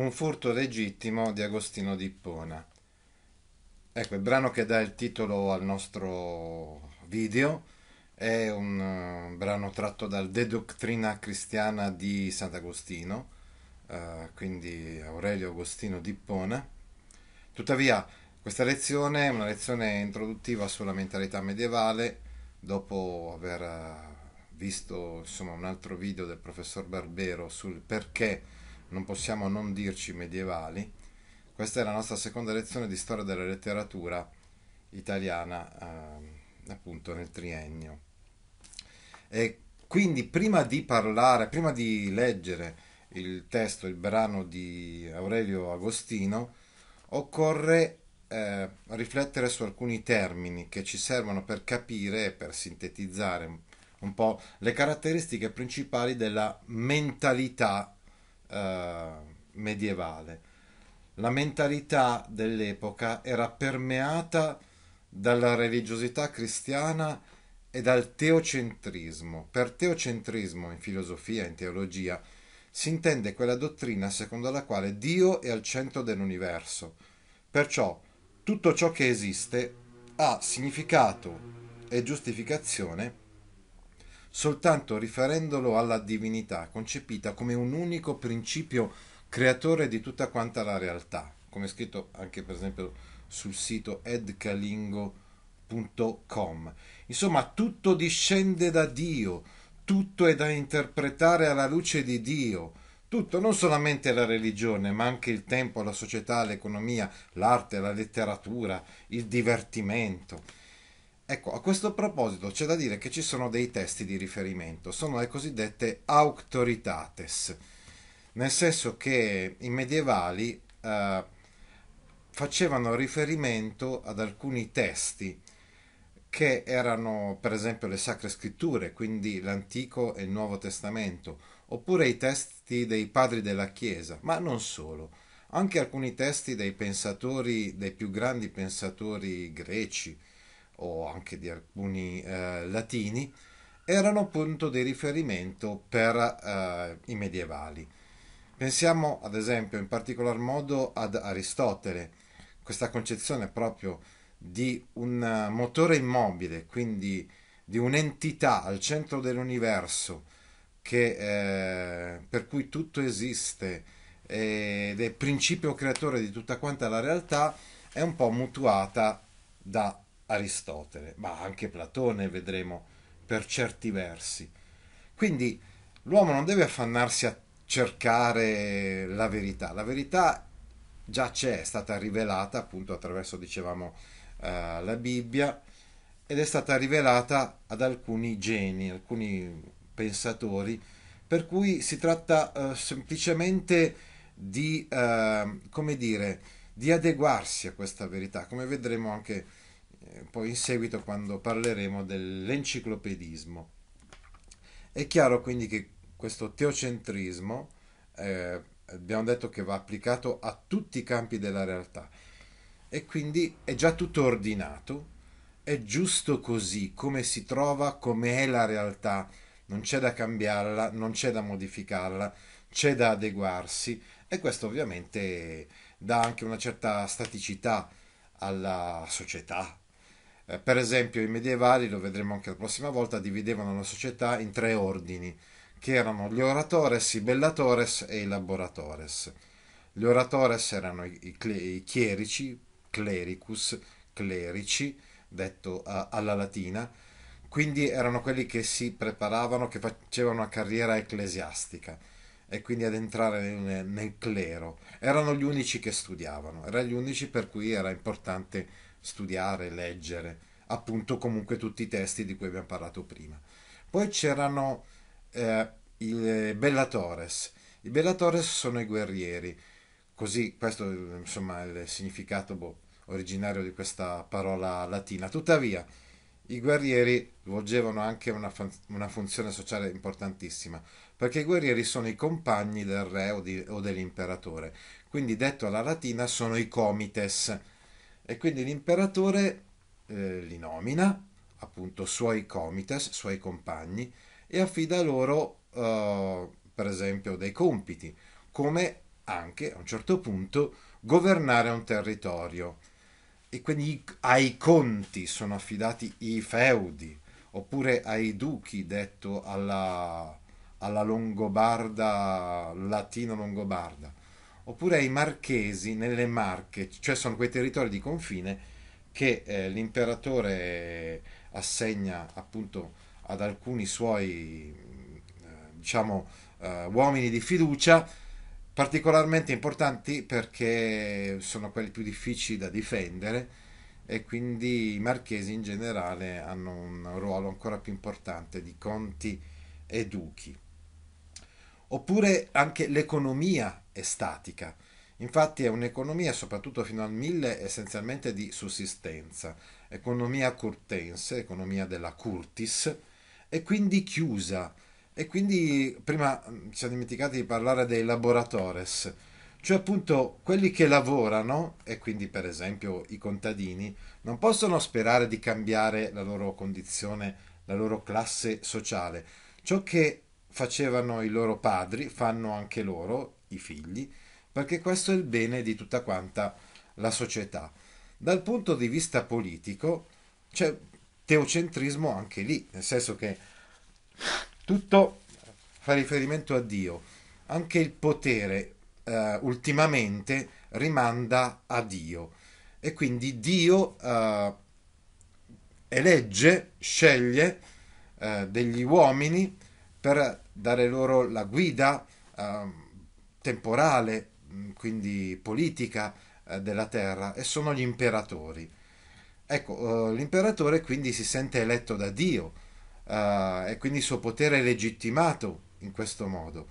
Un furto legittimo di Agostino di Ippona. Ecco, il brano che dà il titolo al nostro video è un eh, brano tratto dal De Doctrina Cristiana di Sant'Agostino, eh, quindi Aurelio Agostino di Ippona. Tuttavia, questa lezione è una lezione introduttiva sulla mentalità medievale, dopo aver eh, visto insomma, un altro video del professor Barbero sul perché non possiamo non dirci medievali. Questa è la nostra seconda lezione di storia della letteratura italiana, eh, appunto nel triennio. E quindi prima di parlare, prima di leggere il testo, il brano di Aurelio Agostino, occorre eh, riflettere su alcuni termini che ci servono per capire e per sintetizzare un po' le caratteristiche principali della mentalità eh, medievale. La mentalità dell'epoca era permeata dalla religiosità cristiana e dal teocentrismo. Per teocentrismo in filosofia, in teologia, si intende quella dottrina secondo la quale Dio è al centro dell'universo. Perciò tutto ciò che esiste ha significato e giustificazione soltanto riferendolo alla divinità, concepita come un unico principio creatore di tutta quanta la realtà, come scritto anche per esempio sul sito edcalingo.com. Insomma, tutto discende da Dio, tutto è da interpretare alla luce di Dio. Tutto, non solamente la religione, ma anche il tempo, la società, l'economia, l'arte, la letteratura, il divertimento Ecco, a questo proposito c'è da dire che ci sono dei testi di riferimento, sono le cosiddette auctoritates, nel senso che i medievali eh, facevano riferimento ad alcuni testi che erano per esempio le sacre scritture, quindi l'Antico e il Nuovo Testamento, oppure i testi dei padri della Chiesa, ma non solo, anche alcuni testi dei pensatori, dei più grandi pensatori greci, o anche di alcuni eh, latini, erano punto di riferimento per eh, i medievali. Pensiamo ad esempio in particolar modo ad Aristotele, questa concezione proprio di un eh, motore immobile, quindi di un'entità al centro dell'universo che, eh, per cui tutto esiste ed è principio creatore di tutta quanta la realtà, è un po' mutuata da Aristotele, ma anche Platone vedremo per certi versi. Quindi l'uomo non deve affannarsi a cercare la verità, la verità già c'è, è stata rivelata appunto attraverso, dicevamo, eh, la Bibbia ed è stata rivelata ad alcuni geni, alcuni pensatori, per cui si tratta eh, semplicemente di, eh, come dire, di adeguarsi a questa verità, come vedremo anche eh, poi in seguito quando parleremo dell'enciclopedismo. È chiaro quindi che questo teocentrismo eh, abbiamo detto che va applicato a tutti i campi della realtà e quindi è già tutto ordinato, è giusto così come si trova, come è la realtà, non c'è da cambiarla, non c'è da modificarla, c'è da adeguarsi e questo ovviamente dà anche una certa staticità alla società, eh, per esempio, i medievali, lo vedremo anche la prossima volta, dividevano la società in tre ordini, che erano gli oratores, i bellatores e i laboratores. Gli oratores erano i, i, i chierici, clericus, clerici, detto a, alla latina, quindi erano quelli che si preparavano, che facevano una carriera ecclesiastica e quindi ad entrare nel, nel clero. Erano gli unici che studiavano, erano gli unici per cui era importante studiare, leggere, appunto comunque tutti i testi di cui abbiamo parlato prima. Poi c'erano eh, i Bellatores. I Bellatores sono i guerrieri, così questo insomma è il significato boh, originario di questa parola latina. Tuttavia, i guerrieri svolgevano anche una, fun- una, funzione sociale importantissima, perché i guerrieri sono i compagni del re o, di- o dell'imperatore. Quindi, detto alla latina, sono i comites e quindi l'imperatore eh, li nomina, appunto, suoi comites, suoi compagni, e affida loro, eh, per esempio, dei compiti, come anche, a un certo punto, governare un territorio. E quindi ai conti sono affidati i feudi, oppure ai duchi, detto alla, alla longobarda, latino-longobarda oppure ai marchesi nelle Marche, cioè sono quei territori di confine che eh, l'imperatore assegna appunto ad alcuni suoi eh, diciamo eh, uomini di fiducia particolarmente importanti perché sono quelli più difficili da difendere e quindi i marchesi in generale hanno un ruolo ancora più importante di conti e duchi. Oppure anche l'economia è statica. Infatti è un'economia, soprattutto fino al 1000, essenzialmente di sussistenza, economia curtense, economia della curtis, e quindi chiusa. E quindi prima mm, ci siamo dimenticati di parlare dei laboratores, cioè appunto quelli che lavorano, e quindi per esempio i contadini, non possono sperare di cambiare la loro condizione, la loro classe sociale. Ciò che facevano i loro padri, fanno anche loro, i figli, perché questo è il bene di tutta quanta la società. Dal punto di vista politico c'è teocentrismo anche lì, nel senso che tutto fa riferimento a Dio, anche il potere eh, ultimamente rimanda a Dio e quindi Dio eh, elegge, sceglie eh, degli uomini per dare loro la guida eh, temporale, mm, quindi politica eh, della terra, e sono gli imperatori. Ecco, eh, l'imperatore quindi si sente eletto da Dio eh, e quindi il suo potere è legittimato in questo modo.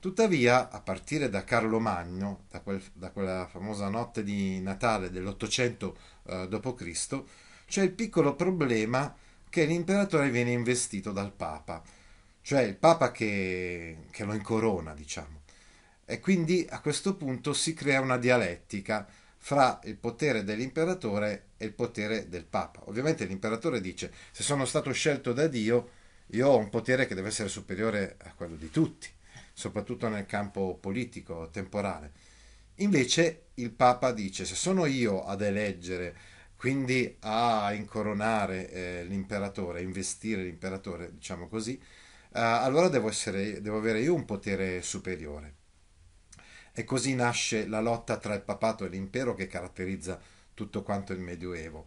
Tuttavia, a partire da Carlo Magno, da, quel, da quella famosa notte di Natale dell'Ottocento eh, d.C., c'è il piccolo problema che l'imperatore viene investito dal Papa cioè il Papa che, che lo incorona, diciamo. E quindi a questo punto si crea una dialettica fra il potere dell'imperatore e il potere del Papa. Ovviamente l'imperatore dice, se sono stato scelto da Dio, io ho un potere che deve essere superiore a quello di tutti, soprattutto nel campo politico, temporale. Invece il Papa dice, se sono io ad eleggere, quindi a incoronare eh, l'imperatore, investire l'imperatore, diciamo così, eh, allora devo, essere, devo avere io un potere superiore. E così nasce la lotta tra il papato e l'impero che caratterizza tutto quanto il Medioevo.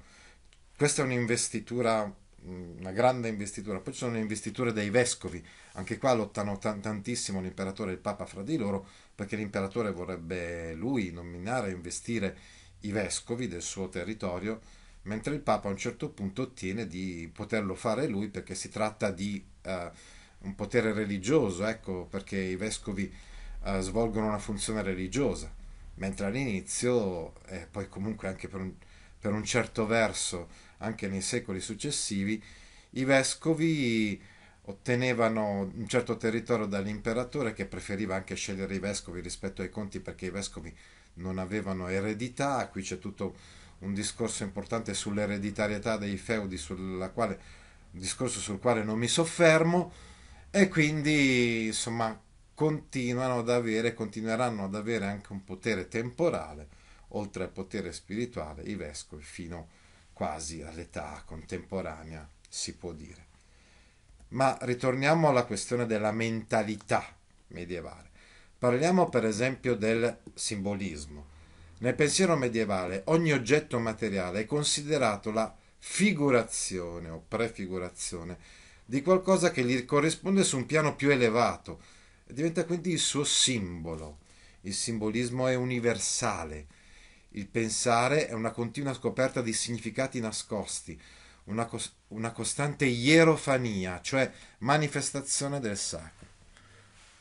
Questa è un'investitura, una grande investitura. Poi ci sono le investiture dei vescovi, anche qua lottano t- tantissimo l'imperatore e il papa fra di loro, perché l'imperatore vorrebbe lui nominare e investire i vescovi del suo territorio, mentre il papa a un certo punto ottiene di poterlo fare lui perché si tratta di... Uh, un potere religioso, ecco perché i vescovi eh, svolgono una funzione religiosa, mentre all'inizio e eh, poi comunque anche per un, per un, certo verso, anche nei secoli successivi, i vescovi ottenevano un certo territorio dall'imperatore che preferiva anche scegliere i vescovi rispetto ai conti perché i vescovi non avevano eredità, qui c'è tutto un discorso importante sull'ereditarietà dei feudi, sul quale, un discorso sul quale non mi soffermo, e quindi, insomma, continuano ad avere, continueranno ad avere anche un potere temporale, oltre al potere spirituale, i vescovi fino quasi all'età contemporanea, si può dire. Ma ritorniamo alla questione della mentalità medievale. Parliamo per esempio del simbolismo. Nel pensiero medievale ogni oggetto materiale è considerato la figurazione o prefigurazione di qualcosa che gli corrisponde su un piano più elevato, diventa quindi il suo simbolo. Il simbolismo è universale. Il pensare è una continua scoperta di significati nascosti, una, cos- una costante ierofania, cioè manifestazione del sacro.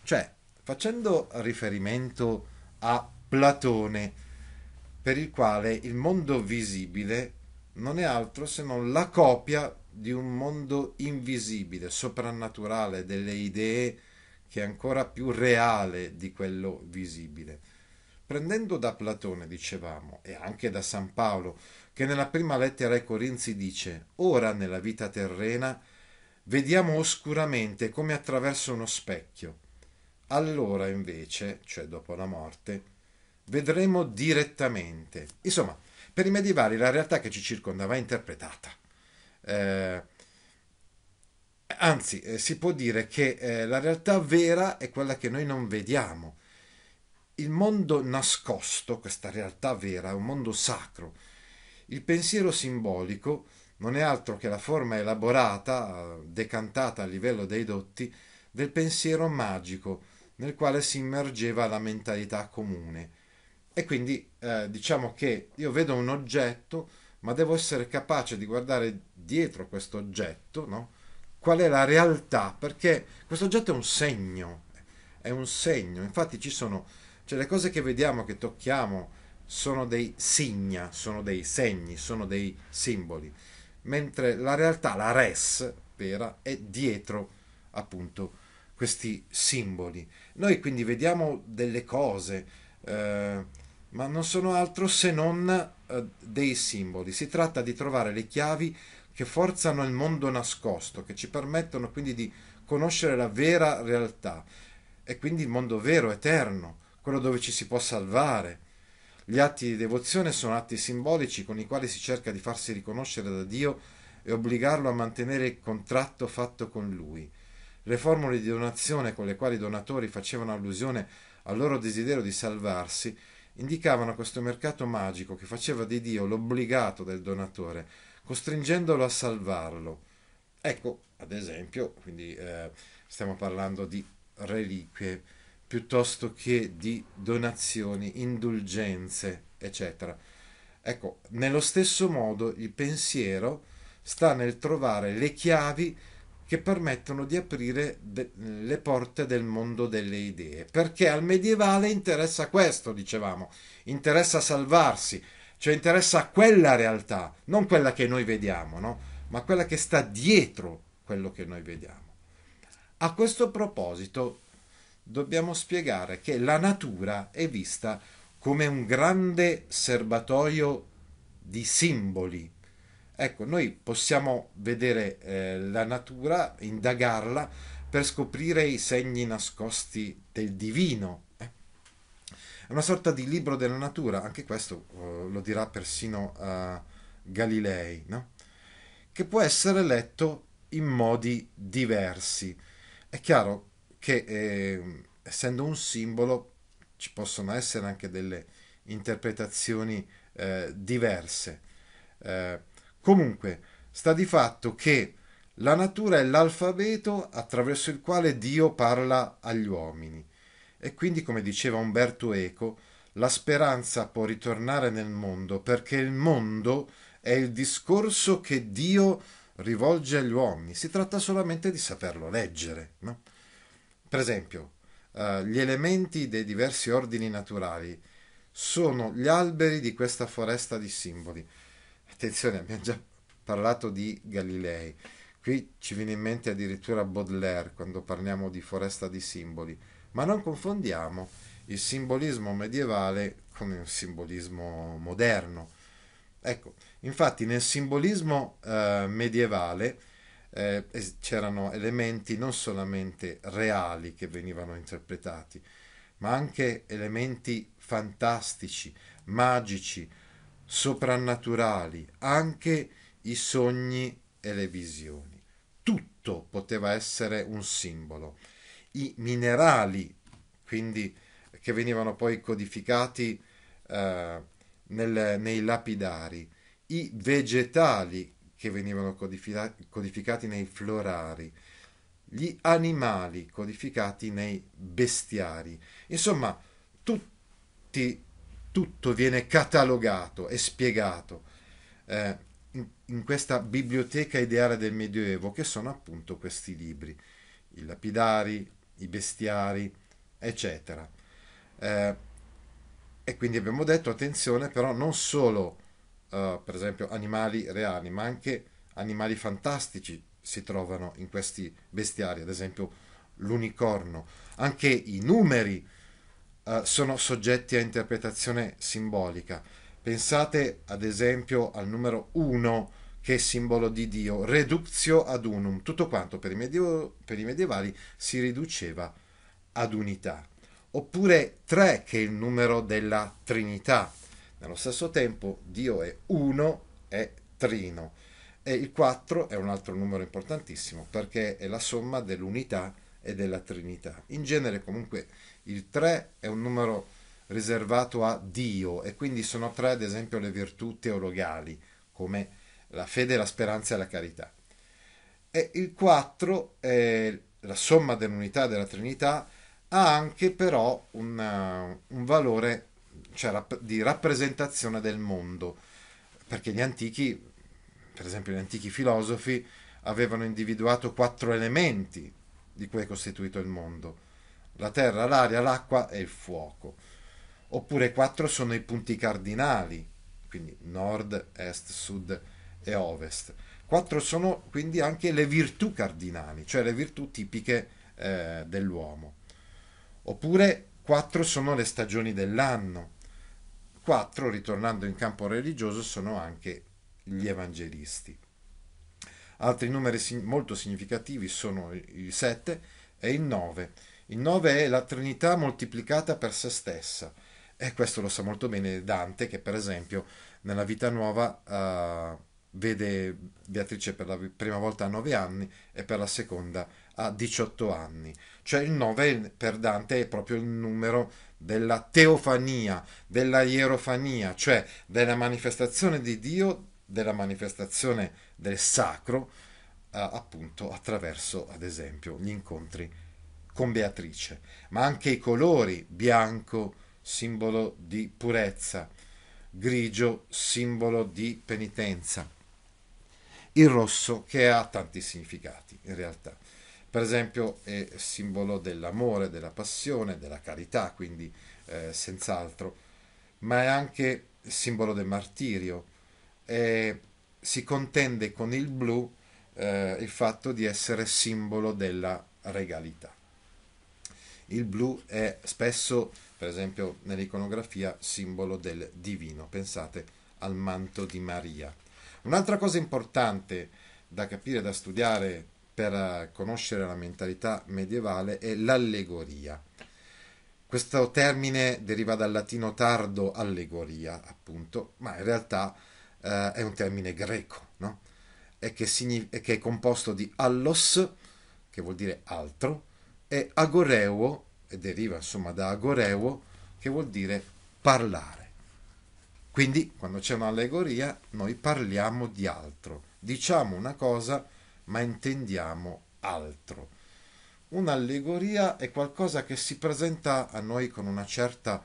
Cioè, facendo riferimento a Platone, per il quale il mondo visibile non è altro se non la copia di un mondo invisibile, soprannaturale, delle idee che è ancora più reale di quello visibile. Prendendo da Platone, dicevamo, e anche da San Paolo, che nella prima lettera ai Corinzi dice, ora nella vita terrena vediamo oscuramente come attraverso uno specchio. Allora invece, cioè dopo la morte, vedremo direttamente. Insomma, per i medievali la realtà che ci circondava è interpretata. Eh, anzi, eh, si può dire che eh, la realtà vera è quella che noi non vediamo. Il mondo nascosto, questa realtà vera, è un mondo sacro. Il pensiero simbolico non è altro che la forma elaborata, decantata a livello dei dotti, del pensiero magico nel quale si immergeva la mentalità comune. E quindi eh, diciamo che io vedo un oggetto, ma devo essere capace di guardare dietro questo oggetto, no? qual è la realtà, perché questo oggetto è un segno, è un segno, infatti ci sono, cioè le cose che vediamo, che tocchiamo, sono dei signa, sono dei segni, sono dei simboli, mentre la realtà, la res vera, è dietro appunto questi simboli. Noi quindi vediamo delle cose, eh, ma non sono altro se non eh, dei simboli, si tratta di trovare le chiavi che forzano il mondo nascosto, che ci permettono quindi di conoscere la vera realtà e quindi il mondo vero, eterno, quello dove ci si può salvare. Gli atti di devozione sono atti simbolici con i quali si cerca di farsi riconoscere da Dio e obbligarlo a mantenere il contratto fatto con Lui. Le formule di donazione con le quali i donatori facevano allusione al loro desiderio di salvarsi indicavano questo mercato magico che faceva di Dio l'obbligato del donatore, costringendolo a salvarlo. Ecco, ad esempio, quindi eh, stiamo parlando di reliquie piuttosto che di donazioni, indulgenze, eccetera. Ecco, nello stesso modo il pensiero sta nel trovare le chiavi che permettono di aprire de- le porte del mondo delle idee, perché al medievale interessa questo, dicevamo, interessa salvarsi, cioè interessa quella realtà, non quella che noi vediamo, no? ma quella che sta dietro quello che noi vediamo. A questo proposito dobbiamo spiegare che la natura è vista come un grande serbatoio di simboli. Ecco, noi possiamo vedere eh, la natura, indagarla per scoprire i segni nascosti del divino, è una sorta di libro della natura, anche questo uh, lo dirà persino uh, Galilei, no? che può essere letto in modi diversi. È chiaro che eh, essendo un simbolo ci possono essere anche delle interpretazioni eh, diverse. Eh, comunque, sta di fatto che la natura è l'alfabeto attraverso il quale Dio parla agli uomini e quindi, come diceva Umberto Eco, la speranza può ritornare nel mondo perché il mondo è il discorso che Dio rivolge agli uomini, si tratta solamente di saperlo leggere. No? Per esempio, eh, gli elementi dei diversi ordini naturali sono gli alberi di questa foresta di simboli. Attenzione, abbiamo già parlato di Galilei. Qui ci viene in mente addirittura Baudelaire quando parliamo di foresta di simboli. Ma non confondiamo il simbolismo medievale con il simbolismo moderno. Ecco, infatti nel simbolismo eh, medievale eh, c'erano elementi non solamente reali che venivano interpretati, ma anche elementi fantastici, magici, soprannaturali, anche i sogni e le visioni. Tutto poteva essere un simbolo i minerali, quindi che venivano poi codificati eh, nel, nei lapidari, i vegetali che venivano codificati, codificati nei florari, gli animali codificati nei bestiari. Insomma, tutti, tutto viene catalogato e spiegato eh, in, in questa biblioteca ideale del Medioevo, che sono appunto questi libri, i lapidari, i bestiari, eccetera. Eh, e quindi abbiamo detto attenzione però non solo eh, per esempio animali reali, ma anche animali fantastici si trovano in questi bestiari, ad esempio l'unicorno. Anche i numeri eh, sono soggetti a interpretazione simbolica. Pensate ad esempio al numero 1 che è simbolo di Dio, reductio ad unum, tutto quanto per i, medievo, per i medievali si riduceva ad unità. Oppure 3, che è il numero della Trinità. Nello stesso tempo Dio è uno, è trino. E il 4 è un altro numero importantissimo perché è la somma dell'unità e della Trinità. In genere comunque il 3 è un numero riservato a Dio e quindi sono tre ad esempio le virtù teologali come Dio la fede, la speranza e la carità. E il 4 è la somma dell'unità della Trinità, ha anche però una, eh, un valore cioè, di rappresentazione del mondo, perché gli antichi, per esempio gli antichi filosofi, avevano individuato quattro elementi di cui è costituito il mondo, la terra, l'aria, l'acqua e il fuoco. Oppure quattro sono i punti cardinali, quindi nord, est, sud, e ovest. Quattro sono quindi anche le virtù cardinali, cioè le virtù tipiche eh, dell'uomo. Oppure quattro sono le stagioni dell'anno. Quattro, ritornando in campo religioso, sono anche gli evangelisti. Altri numeri molto significativi sono il 7 e il 9. Il 9 è la Trinità moltiplicata per se stessa. E questo lo sa molto bene Dante, che per esempio nella Vita Nuova... Eh, vede Beatrice per la prima volta a 9 anni e per la seconda a 18 anni. Cioè il 9 per Dante è proprio il numero della teofania, della ierofania, cioè della manifestazione di Dio, della manifestazione del sacro, eh, appunto attraverso, ad esempio, gli incontri con Beatrice, ma anche i colori, bianco, simbolo di purezza, grigio, simbolo di penitenza il rosso che ha tanti significati in realtà. Per esempio è simbolo dell'amore, della passione, della carità, quindi eh, senz'altro, ma è anche simbolo del martirio. E si contende con il blu eh, il fatto di essere simbolo della regalità. Il blu è spesso, per esempio nell'iconografia, simbolo del divino. Pensate al manto di Maria Un'altra cosa importante da capire, da studiare per eh, conoscere la mentalità medievale è l'allegoria. Questo termine deriva dal latino tardo allegoria, appunto, ma in realtà eh, è un termine greco, no? E che, signi- e che è composto di allos, che vuol dire altro, e agoreuo, e deriva insomma da agoreuo, che vuol dire parlare. Quindi quando c'è un'allegoria noi parliamo di altro, diciamo una cosa ma intendiamo altro. Un'allegoria è qualcosa che si presenta a noi con una certa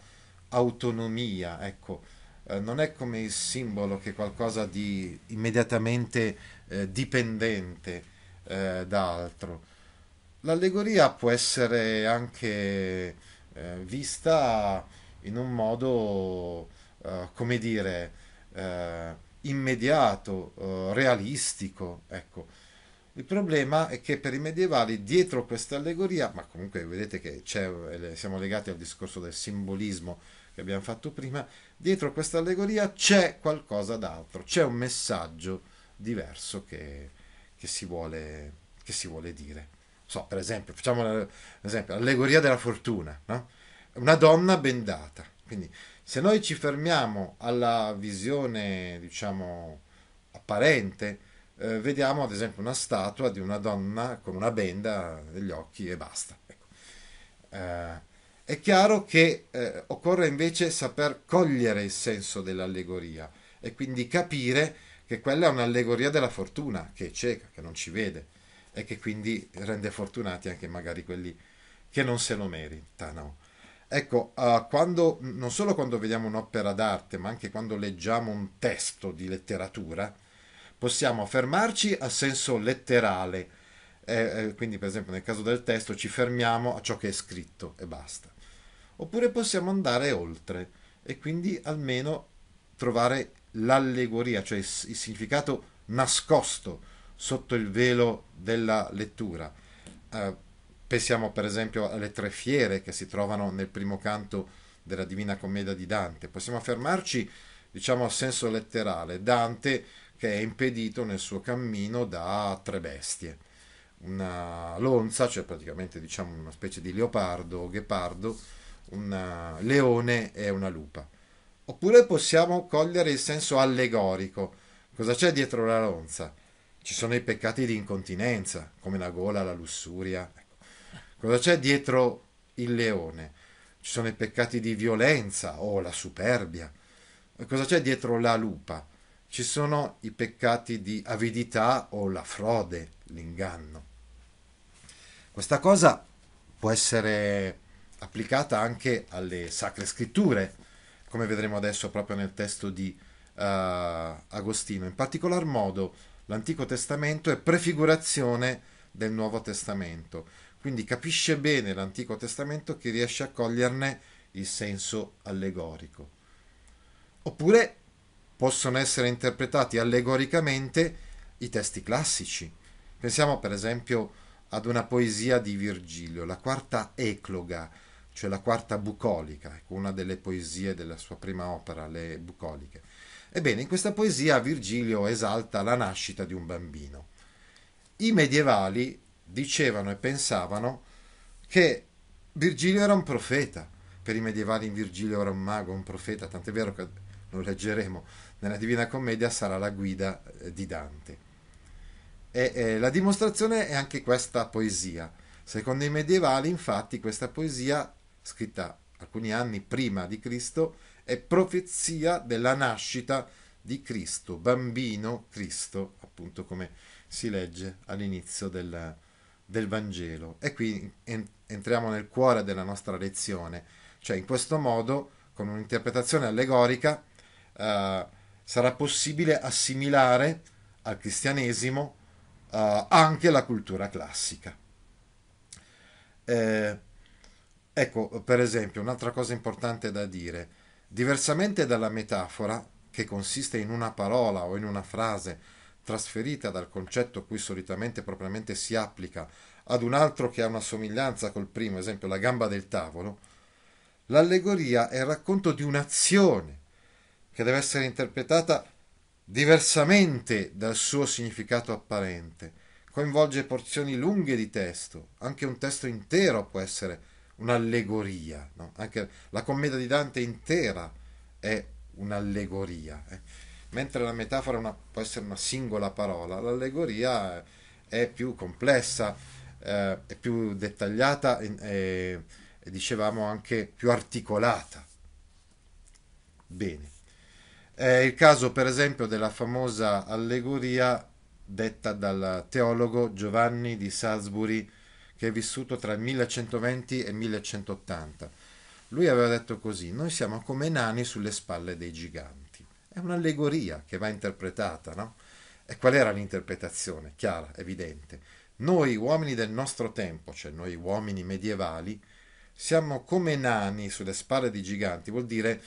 autonomia, ecco, eh, non è come il simbolo che è qualcosa di immediatamente eh, dipendente eh, da altro. L'allegoria può essere anche eh, vista in un modo eh, come dire, uh, immediato, uh, realistico. Ecco. Il problema è che per i medievali dietro questa allegoria, ma comunque vedete che siamo legati al discorso del simbolismo che abbiamo fatto prima, dietro questa allegoria c'è qualcosa d'altro, c'è un messaggio diverso che, che, si, vuole, che si, vuole, dire. So, per esempio, facciamo l'allegoria della fortuna, no? una donna bendata. Quindi se noi ci fermiamo alla visione, diciamo, apparente, eh, vediamo ad esempio una statua di una donna con una benda negli occhi e basta. Ecco. Eh, è chiaro che eh, occorre invece saper cogliere il senso dell'allegoria e quindi capire che quella è un'allegoria della fortuna, che è cieca, che non ci vede e che quindi rende fortunati anche magari quelli che non se lo meritano. Ecco, uh, quando, non solo quando vediamo un'opera d'arte, ma anche quando leggiamo un testo di letteratura, possiamo fermarci a senso letterale. Eh, eh, quindi, per esempio, nel caso del testo ci fermiamo a ciò che è scritto e basta. Oppure possiamo andare oltre e quindi almeno trovare l'allegoria, cioè il significato nascosto sotto il velo della lettura. Uh, Pensiamo per esempio alle tre fiere che si trovano nel primo canto della Divina Commedia di Dante. Possiamo fermarci, diciamo, a senso letterale, Dante che è impedito nel suo cammino da tre bestie. Una lonza, cioè praticamente diciamo una specie di leopardo o ghepardo, un eh, leone e una lupa. Oppure possiamo cogliere il senso allegorico. Cosa c'è dietro la lonza? Ci sono i peccati di incontinenza, come la gola, la lussuria, Cosa c'è dietro il leone? Ci sono i peccati di violenza o la superbia. Cosa c'è dietro la lupa? Ci sono i peccati di avidità o la frode, l'inganno. Questa cosa può essere applicata anche alle sacre scritture, come vedremo adesso proprio nel testo di uh, Agostino. In particolar modo l'Antico Testamento è prefigurazione del Nuovo Testamento. Quindi capisce bene l'Antico Testamento che riesce a coglierne il senso allegorico. Oppure possono essere interpretati allegoricamente i testi classici. Pensiamo per esempio ad una poesia di Virgilio, la quarta ecloga, cioè la quarta bucolica, ecco, una delle poesie della sua prima opera, le bucoliche. Ebbene, in questa poesia Virgilio esalta la nascita di un bambino. I medievali dicevano e pensavano che Virgilio era un profeta. Per i medievali Virgilio era un mago, un profeta, tant'è vero che lo leggeremo nella Divina Commedia, sarà la guida eh, di Dante. E, eh, la dimostrazione è anche questa poesia. Secondo i medievali, infatti, questa poesia, scritta alcuni anni prima di Cristo, è profezia della nascita di Cristo, bambino Cristo, appunto come si legge all'inizio della, del Vangelo. E qui entriamo nel cuore della nostra lezione, cioè in questo modo, con un'interpretazione allegorica, eh, sarà possibile assimilare al cristianesimo eh, anche la cultura classica. Eh, ecco, per esempio, un'altra cosa importante da dire, diversamente dalla metafora, che consiste in una parola o in una frase, trasferita dal concetto a cui solitamente propriamente si applica ad un altro che ha una somiglianza col primo, esempio la gamba del tavolo, l'allegoria è il racconto di un'azione che deve essere interpretata diversamente dal suo significato apparente. Coinvolge porzioni lunghe di testo, anche un testo intero può essere un'allegoria, no? anche la commedia di Dante intera è un'allegoria. Eh? Mentre la metafora una, può essere una singola parola, l'allegoria è più complessa, eh, è più dettagliata e, e, dicevamo anche più articolata. Bene. È il caso per esempio della famosa allegoria detta dal teologo Giovanni di Salisbury che è vissuto tra il 1120 e il 1180. Lui aveva detto così, noi siamo come nani sulle spalle dei giganti. È un'allegoria che va interpretata, no? E qual era l'interpretazione? Chiara, evidente. Noi uomini del nostro tempo, cioè noi uomini medievali, siamo come nani sulle spalle di giganti, vuol dire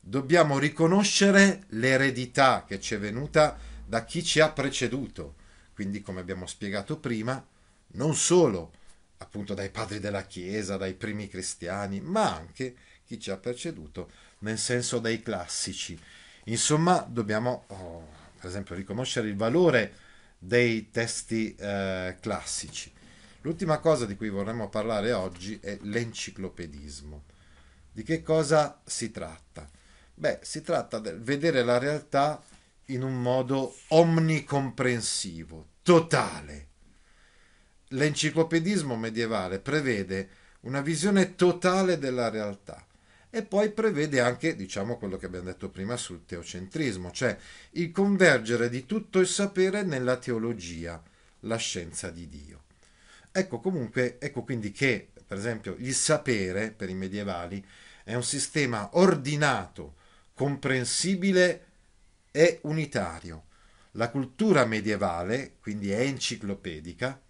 dobbiamo riconoscere l'eredità che ci è venuta da chi ci ha preceduto. Quindi, come abbiamo spiegato prima, non solo appunto dai padri della Chiesa, dai primi cristiani, ma anche chi ci ha preceduto nel senso dei classici. Insomma, dobbiamo oh, per esempio riconoscere il valore dei testi eh, classici. L'ultima cosa di cui vorremmo parlare oggi è l'enciclopedismo. Di che cosa si tratta? Beh, si tratta di vedere la realtà in un modo omnicomprensivo, totale. L'enciclopedismo medievale prevede una visione totale della realtà, e poi prevede anche, diciamo, quello che abbiamo detto prima sul teocentrismo, cioè il convergere di tutto il sapere nella teologia, la scienza di Dio. Ecco comunque, ecco quindi che, per esempio, il sapere per i medievali è un sistema ordinato, comprensibile e unitario. La cultura medievale, quindi è enciclopedica,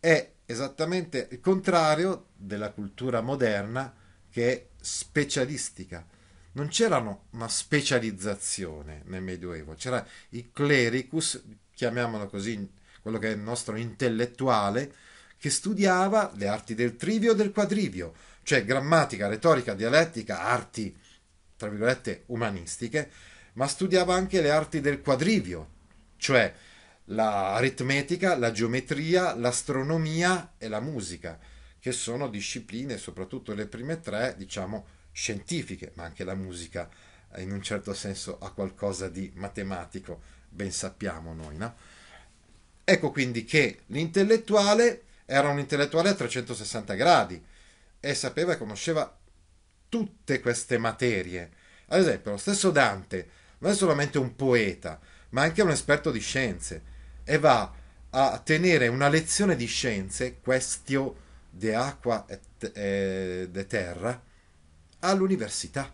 è esattamente il contrario della cultura moderna che è specialistica. Non c'era una specializzazione nel Medioevo, c'era il clericus, chiamiamolo così, quello che è il nostro intellettuale, che studiava le arti del trivio e del quadrivio, cioè grammatica, retorica, dialettica, arti, tra virgolette, umanistiche, ma studiava anche le arti del quadrivio, cioè l'aritmetica, la, geometria, l'astronomia e la musica che sono discipline, soprattutto le prime tre, diciamo scientifiche, ma anche la musica eh, in un certo senso ha qualcosa di matematico, ben sappiamo noi, no? Ecco quindi che l'intellettuale era un intellettuale a 360 gradi e sapeva e conosceva tutte queste materie. Ad esempio, lo stesso Dante non è solamente un poeta, ma anche un esperto di scienze e va a tenere una lezione di scienze, questio de acqua e de terra all'università.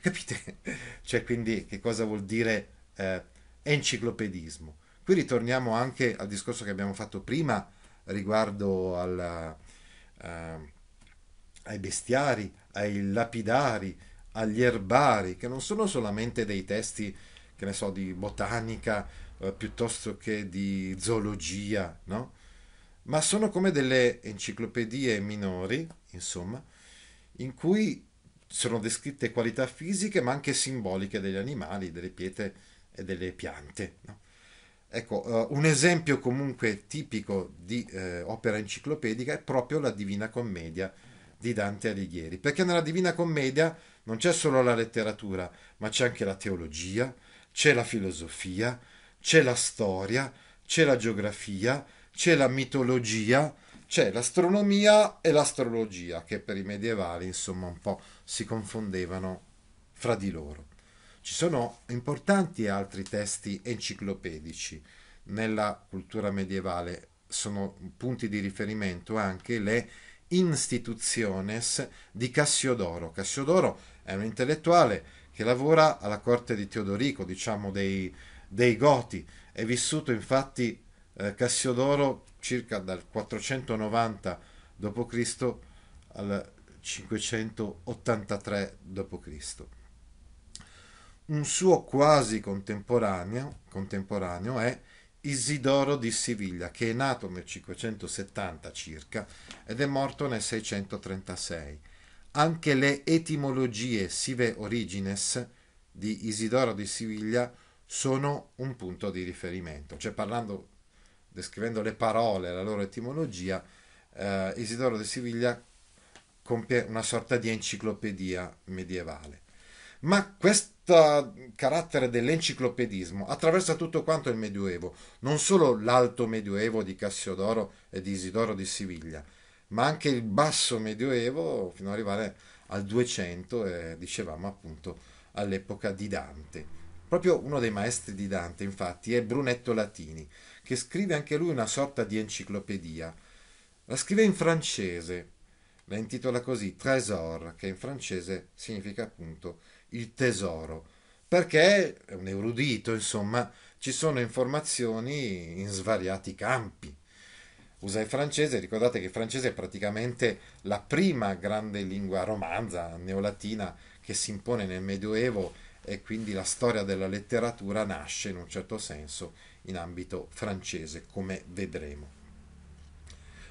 Capite? Cioè, quindi, che cosa vuol dire eh, enciclopedismo? Qui ritorniamo anche al discorso che abbiamo fatto prima riguardo alla, eh, ai bestiari, ai lapidari, agli erbari, che non sono solamente dei testi, che ne so, di botanica eh, piuttosto che di zoologia, no? ma sono come delle enciclopedie minori, insomma, in cui sono descritte qualità fisiche ma anche simboliche degli animali, delle pietre e delle piante. No? Ecco, uh, un esempio comunque tipico di uh, opera enciclopedica è proprio la Divina Commedia di Dante Alighieri, perché nella Divina Commedia non c'è solo la letteratura, ma c'è anche la teologia, c'è la filosofia, c'è la storia, c'è la geografia, c'è la mitologia, c'è l'astronomia e l'astrologia, che per i medievali insomma un po' si confondevano fra di loro. Ci sono importanti altri testi enciclopedici nella cultura medievale, sono punti di riferimento anche le institutiones di Cassiodoro. Cassiodoro è un intellettuale che lavora alla corte di Teodorico, diciamo dei, dei Goti, è vissuto infatti eh, Cassiodoro circa dal 490 d.C. al 583 d.C. Un suo quasi contemporaneo, contemporaneo è Isidoro di Siviglia, che è nato nel 570 circa ed è morto nel 636. Anche le etimologie sive origines di Isidoro di Siviglia sono un punto di riferimento, cioè parlando descrivendo le parole, e la loro etimologia, eh, Isidoro di Siviglia compie una sorta di enciclopedia medievale. Ma questo carattere dell'enciclopedismo attraversa tutto quanto il Medioevo, non solo l'alto Medioevo di Cassiodoro e di Isidoro di Siviglia, ma anche il basso Medioevo fino ad arrivare al 200 e dicevamo appunto all'epoca di Dante. Proprio uno dei maestri di Dante infatti è Brunetto Latini, che scrive anche lui una sorta di enciclopedia. La scrive in francese, la intitola così Trésor, che in francese significa appunto il tesoro, perché è un erudito, insomma, ci sono informazioni in svariati campi. Usa il francese, ricordate che il francese è praticamente la prima grande lingua romanza, neolatina, che si impone nel Medioevo e quindi la storia della letteratura nasce in un certo senso in ambito francese, come vedremo.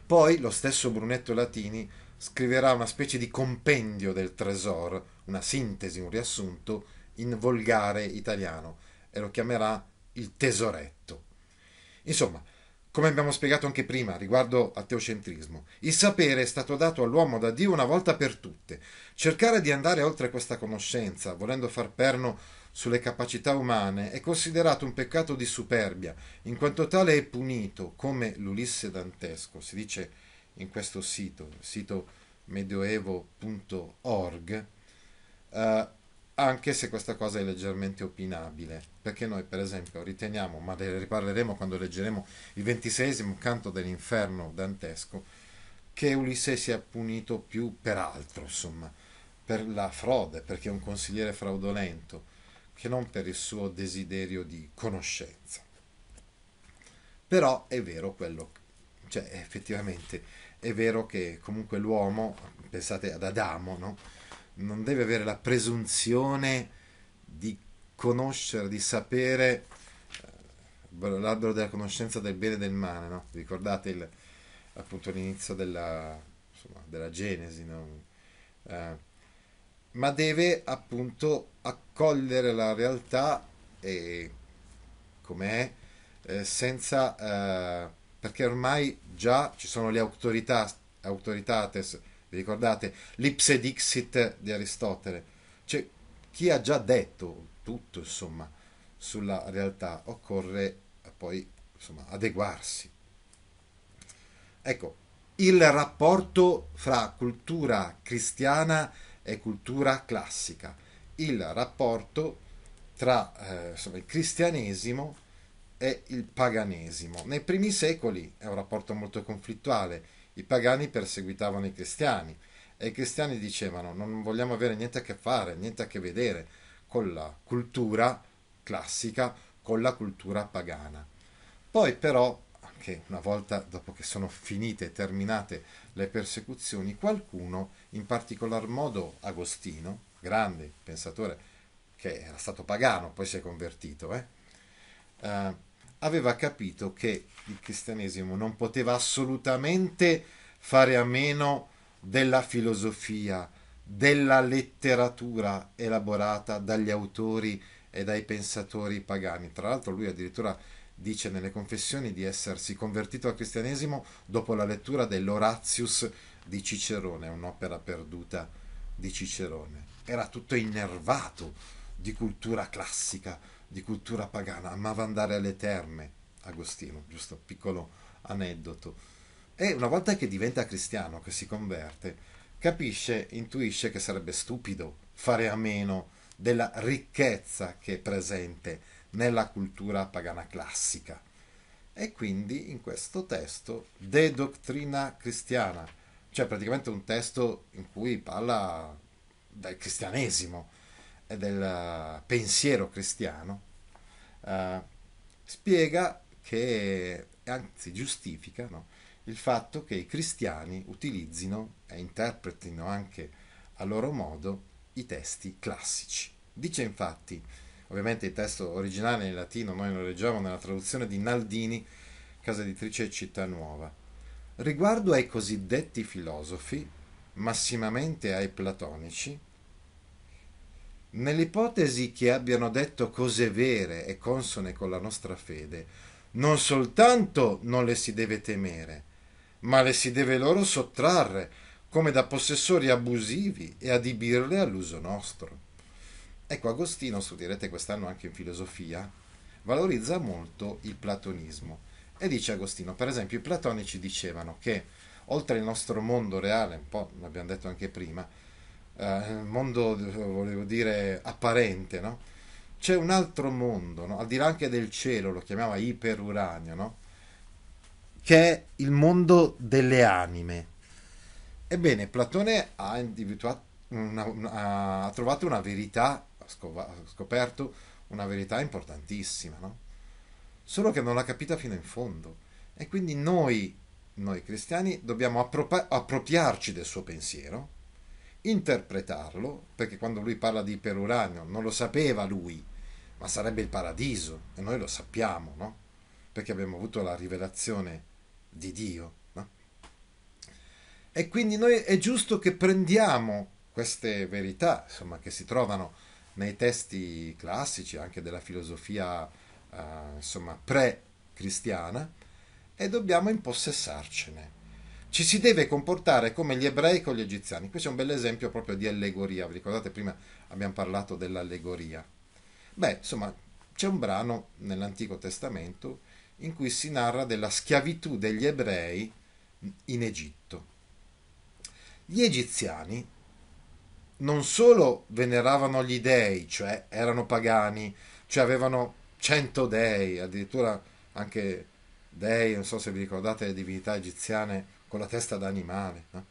Poi lo stesso Brunetto Latini scriverà una specie di compendio del Tresor, una sintesi, un riassunto, in volgare italiano e lo chiamerà il tesoretto. Insomma, come abbiamo spiegato anche prima riguardo al teocentrismo, il sapere è stato dato all'uomo da Dio una volta per tutte. Cercare di andare oltre questa conoscenza, volendo far perno sulle capacità umane è considerato un peccato di superbia, in quanto tale è punito come l'Ulisse dantesco, si dice in questo sito, sito medioevo.org, eh, anche se questa cosa è leggermente opinabile, perché noi per esempio riteniamo, ma ne riparleremo quando leggeremo il ventiseiesimo canto dell'inferno dantesco, che Ulisse sia punito più per altro, insomma, per la frode, perché è un consigliere fraudolento, che non per il suo desiderio di conoscenza. Però è vero quello, cioè effettivamente è vero che comunque l'uomo, pensate ad Adamo, no? non deve avere la presunzione di conoscere, di sapere eh, l'albero della conoscenza del bene e del male, no? ricordate il, appunto l'inizio della, insomma, della Genesi, no? eh, ma deve appunto accogliere la realtà e com'è eh, senza eh, perché ormai già ci sono le autorità autoritates vi ricordate l'ipse dixit di Aristotele cioè chi ha già detto tutto insomma sulla realtà occorre eh, poi insomma adeguarsi ecco il rapporto fra cultura cristiana e e cultura classica, il rapporto tra eh, insomma, il cristianesimo e il paganesimo. Nei primi secoli è un rapporto molto conflittuale, i pagani perseguitavano i cristiani e i cristiani dicevano non vogliamo avere niente a che fare, niente a che vedere con la cultura classica, con la cultura pagana. Poi però che una volta dopo che sono finite e terminate le persecuzioni, qualcuno, in particolar modo Agostino, grande pensatore che era stato pagano, poi si è convertito, eh, eh, aveva capito che il cristianesimo non poteva assolutamente fare a meno della filosofia, della letteratura elaborata dagli autori e dai pensatori pagani. Tra l'altro lui addirittura dice nelle confessioni di essersi convertito al cristianesimo dopo la lettura dell'Oratius di Cicerone, un'opera perduta di Cicerone. Era tutto innervato di cultura classica, di cultura pagana, amava andare alle terme, Agostino, giusto, piccolo aneddoto. E una volta che diventa cristiano, che si converte, capisce, intuisce che sarebbe stupido fare a meno della ricchezza che è presente nella cultura pagana classica. E quindi in questo testo De Doctrina Cristiana, cioè praticamente un testo in cui parla del cristianesimo e del pensiero cristiano, eh, spiega che, anzi giustifica, no, il fatto che i cristiani utilizzino e interpretino anche a loro modo i testi classici. Dice infatti ovviamente il testo originale in latino, noi lo leggiamo nella traduzione di Naldini, casa editrice Città Nuova. Riguardo ai cosiddetti filosofi, massimamente ai platonici, nell'ipotesi che abbiano detto cose vere e consone con la nostra fede, non soltanto non le si deve temere, ma le si deve loro sottrarre, come da possessori abusivi, e adibirle all'uso nostro. Ecco, Agostino, studierete quest'anno anche in filosofia, valorizza molto il platonismo. E dice Agostino, per esempio, i platonici dicevano che oltre il nostro mondo reale, un po' l'abbiamo detto anche prima, eh, mondo, volevo dire, apparente, no? c'è un altro mondo, no? al di là anche del cielo, lo chiamava iperuranio, no? che è il mondo delle anime. Ebbene, Platone ha, una, una, ha trovato una verità scoperto una verità importantissima, no? Solo che non l'ha capita fino in fondo. E quindi noi, noi cristiani, dobbiamo appropri- appropriarci del suo pensiero, interpretarlo, perché quando lui parla di peruranio non lo sapeva lui, ma sarebbe il paradiso, e noi lo sappiamo, no? Perché abbiamo avuto la rivelazione di Dio, no? E quindi noi è giusto che prendiamo queste verità, insomma, che si trovano nei testi classici anche della filosofia eh, insomma pre-cristiana e dobbiamo impossessarcene. Ci si deve comportare come gli ebrei con gli egiziani. Questo è un bel esempio proprio di allegoria. Vi ricordate prima abbiamo parlato dell'allegoria. Beh, insomma, c'è un brano nell'Antico Testamento in cui si narra della schiavitù degli ebrei in Egitto. Gli egiziani non solo veneravano gli dei, cioè erano pagani, cioè avevano cento dei, addirittura anche dei, non so se vi ricordate le divinità egiziane con la testa da animale, no?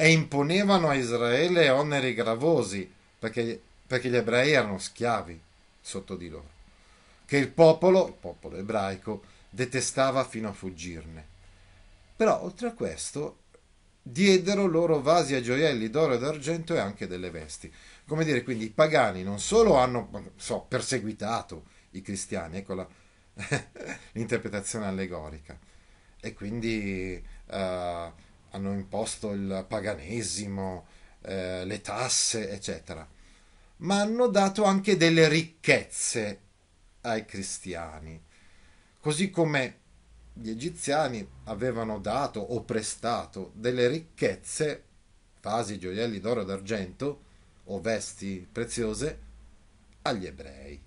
e imponevano a Israele oneri gravosi perché, perché, gli ebrei erano schiavi sotto di loro, che il popolo, il popolo ebraico, detestava fino a fuggirne. Però oltre a questo diedero loro vasi a gioielli d'oro e d'argento e anche delle vesti. Come dire, quindi i pagani non solo hanno so, perseguitato i cristiani, ecco la, l'interpretazione allegorica, e quindi eh, hanno imposto il paganesimo, eh, le tasse, eccetera, ma hanno dato anche delle ricchezze ai cristiani, così come gli egiziani avevano dato o prestato delle ricchezze, vasi, gioielli d'oro e d'argento o vesti preziose, agli ebrei.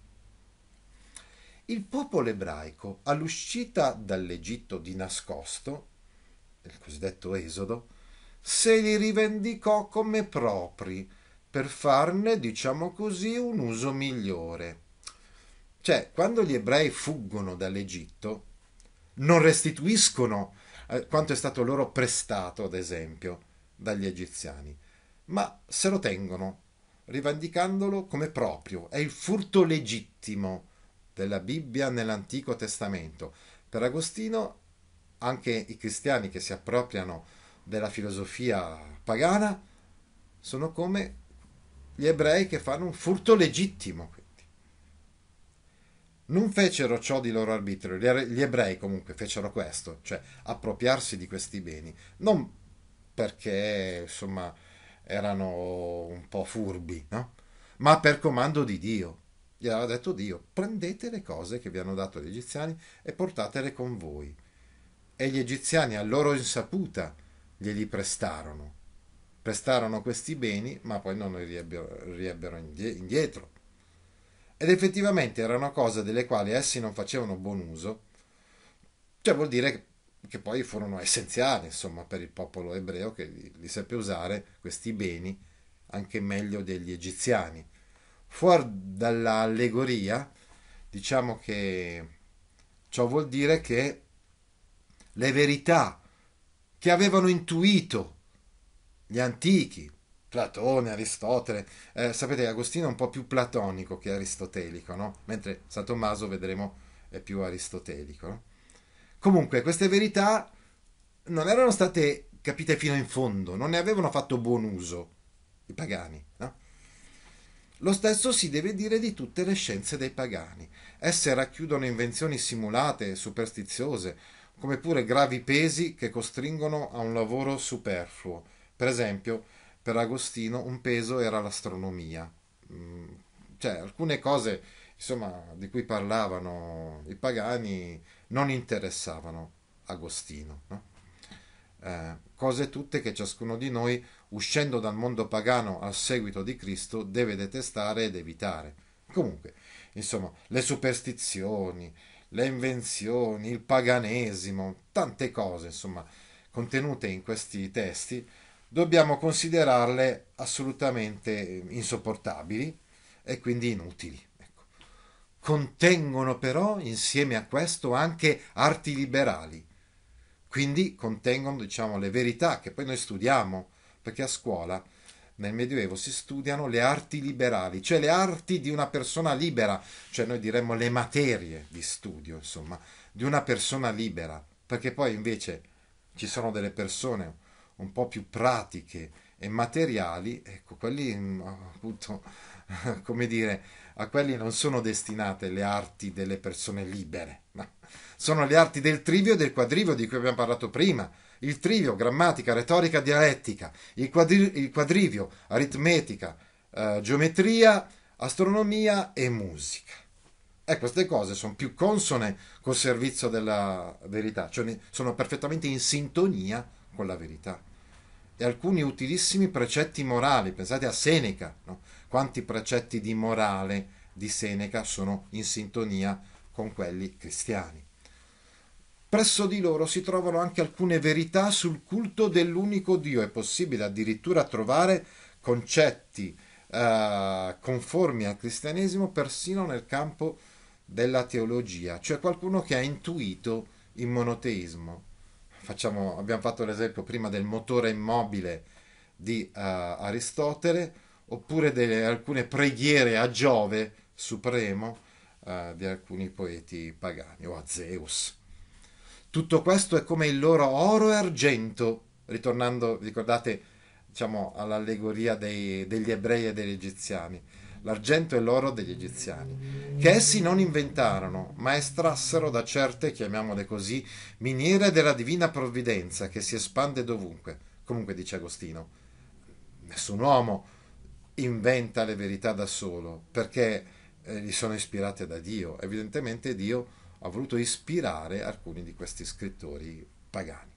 Il popolo ebraico, all'uscita dall'Egitto di nascosto, il cosiddetto esodo, se li rivendicò come propri per farne, diciamo così, un uso migliore. Cioè, quando gli ebrei fuggono dall'Egitto, non restituiscono eh, quanto è stato loro prestato, ad esempio, dagli egiziani, ma se lo tengono, rivendicandolo come proprio. È il furto legittimo della Bibbia nell'Antico Testamento. Per Agostino anche i cristiani che si appropriano della filosofia pagana sono come gli ebrei che fanno un furto legittimo non fecero ciò di loro arbitrio, gli ebrei comunque fecero questo, cioè appropriarsi di questi beni, non perché insomma erano un po' furbi, no? ma per comando di Dio. Gli aveva detto Dio, prendete le cose che vi hanno dato gli egiziani e portatele con voi. E gli egiziani a loro insaputa glieli prestarono. Prestarono questi beni, ma poi non li riebbero indietro ed effettivamente erano cose delle quali essi non facevano buon uso, cioè vuol dire che che poi furono essenziali insomma, per il popolo ebreo che li, li seppe usare questi beni anche meglio degli egiziani. Fuori dall'allegoria, diciamo che ciò vuol dire che le verità che avevano intuito gli antichi, Platone, Aristotele. Eh, sapete, Agostino è un po' più platonico che aristotelico, no? mentre San Tommaso, vedremo, è più aristotelico. No? Comunque, queste verità non erano state capite fino in fondo, non ne avevano fatto buon uso i pagani. No? Lo stesso si deve dire di tutte le scienze dei pagani. Esse racchiudono invenzioni simulate e superstiziose, come pure gravi pesi che costringono a un lavoro superfluo. Per esempio, per Agostino un peso era l'astronomia. Mm, cioè, alcune cose insomma, di cui parlavano i pagani non interessavano Agostino. No? Eh, cose tutte che ciascuno di noi, uscendo dal mondo pagano al seguito di Cristo, deve detestare ed evitare. Comunque, insomma, le superstizioni, le invenzioni, il paganesimo, tante cose, insomma, contenute in questi testi dobbiamo considerarle assolutamente insopportabili e quindi inutili. Ecco. Contengono però insieme a questo anche arti liberali, quindi contengono diciamo, le verità che poi noi studiamo, perché a scuola nel Medioevo si studiano le arti liberali, cioè le arti di una persona libera, cioè noi diremmo le materie di studio, insomma, di una persona libera, perché poi invece ci sono delle persone un po' più pratiche e materiali, ecco, quelli mm, appunto, come dire, a quelli non sono destinate le arti delle persone libere, ma sono le arti del trivio e del quadrivio di cui abbiamo parlato prima. Il trivio, grammatica, retorica, dialettica, il, quadri- il quadrivio, aritmetica, eh, geometria, astronomia e musica. E queste cose sono più consone col servizio della verità, cioè sono perfettamente in sintonia con la verità e alcuni utilissimi precetti morali. Pensate a Seneca, no? quanti precetti di morale di Seneca sono in sintonia con quelli cristiani. Presso di loro si trovano anche alcune verità sul culto dell'unico Dio, è possibile addirittura trovare concetti eh, conformi al cristianesimo persino nel campo della teologia, cioè qualcuno che ha intuito il monoteismo, facciamo, abbiamo fatto l'esempio prima del motore immobile di uh, Aristotele, oppure delle, alcune preghiere a Giove supremo uh, di alcuni poeti pagani o a Zeus. Tutto questo è come il loro oro e argento, ritornando, ricordate, diciamo, all'allegoria dei, degli ebrei e degli egiziani l'argento e l'oro degli egiziani, che essi non inventarono, ma estrassero da certe, chiamiamole così, miniere della divina provvidenza che si espande dovunque. Comunque dice Agostino, nessun uomo inventa le verità da solo, perché eh, gli sono ispirate da Dio. Evidentemente Dio ha voluto ispirare alcuni di questi scrittori pagani.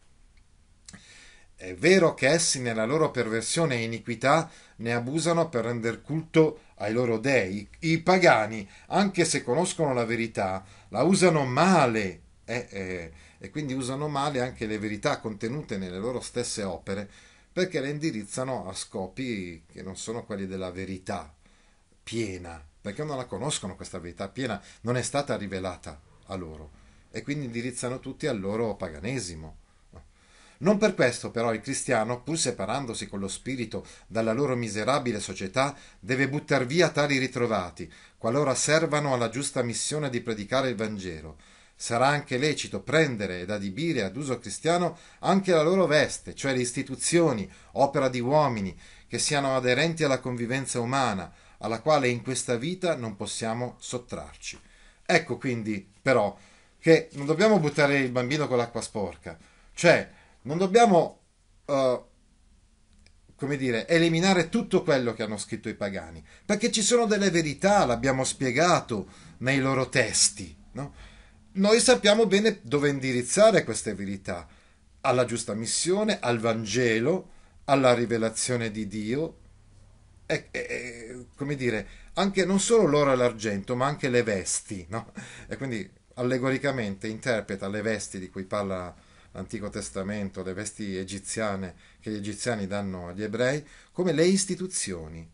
È vero che essi nella loro perversione e iniquità ne abusano per rendere culto ai loro dei. I pagani, anche se conoscono la verità, la usano male eh, eh, e quindi usano male anche le verità contenute nelle loro stesse opere perché le indirizzano a scopi che non sono quelli della verità piena, perché non la conoscono questa verità piena, non è stata rivelata a loro e quindi indirizzano tutti al loro paganesimo. Non per questo però il cristiano, pur separandosi con lo spirito dalla loro miserabile società, deve buttar via tali ritrovati, qualora servano alla giusta missione di predicare il Vangelo. Sarà anche lecito prendere ed adibire ad uso cristiano anche la loro veste, cioè le istituzioni, opera di uomini, che siano aderenti alla convivenza umana, alla quale in questa vita non possiamo sottrarci. Ecco quindi, però, che non dobbiamo buttare il bambino con l'acqua sporca, cioè non dobbiamo, uh, come dire, eliminare tutto quello che hanno scritto i pagani, perché ci sono delle verità, l'abbiamo spiegato nei loro testi. No? Noi sappiamo bene dove indirizzare queste verità, alla giusta missione, al Vangelo, alla rivelazione di Dio. E, e come dire, anche non solo l'oro e l'argento, ma anche le vesti, no? E quindi allegoricamente interpreta le vesti di cui parla l'Antico Testamento, le vesti egiziane che gli egiziani danno agli ebrei, come le istituzioni.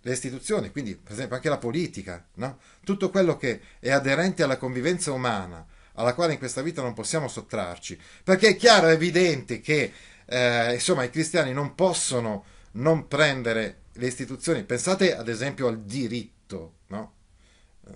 Le istituzioni, quindi per esempio anche la politica, no? tutto quello che è aderente alla convivenza umana, alla quale in questa vita non possiamo sottrarci, perché è chiaro, è evidente che eh, insomma, i cristiani non possono non prendere le istituzioni. Pensate ad esempio al diritto, no? Eh,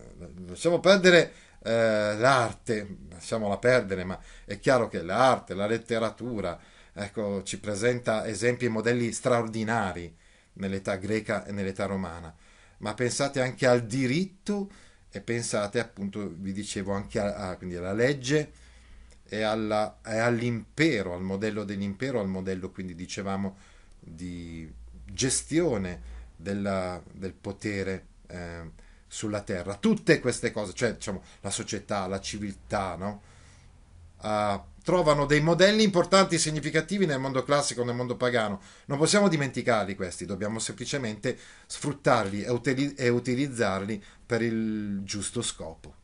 lasciamo perdere eh, l'arte, lasciamola perdere, ma è chiaro che l'arte, la letteratura, ecco, ci presenta esempi e modelli straordinari nell'età greca e nell'età romana, ma pensate anche al diritto e pensate appunto, vi dicevo, anche a, a, alla legge e, alla, e all'impero, al modello dell'impero, al modello quindi dicevamo di gestione della, del potere. Eh, sulla terra. Tutte queste cose, cioè diciamo, la società, la civiltà, no? uh, trovano dei modelli importanti e significativi nel mondo classico, nel mondo pagano. Non possiamo dimenticarli questi, dobbiamo semplicemente sfruttarli e, utili- e utilizzarli per il giusto scopo.